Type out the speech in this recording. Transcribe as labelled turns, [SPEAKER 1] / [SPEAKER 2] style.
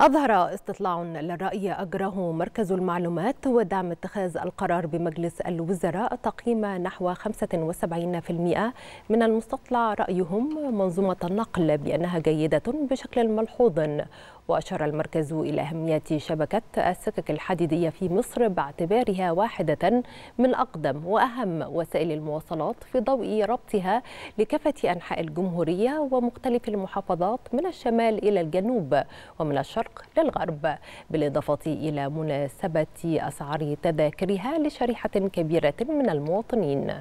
[SPEAKER 1] أظهر استطلاع للرأي أجره مركز المعلومات ودعم اتخاذ القرار بمجلس الوزراء تقييم نحو 75% من المستطلع رأيهم منظومة النقل بأنها جيدة بشكل ملحوظ وأشار المركز إلى أهمية شبكة السكك الحديدية في مصر باعتبارها واحدة من أقدم وأهم وسائل المواصلات في ضوء ربطها لكافة أنحاء الجمهورية ومختلف المحافظات من الشمال إلى الجنوب ومن الشرق للغرب بالإضافة إلى مناسبة أسعار تذاكرها لشريحة كبيرة من المواطنين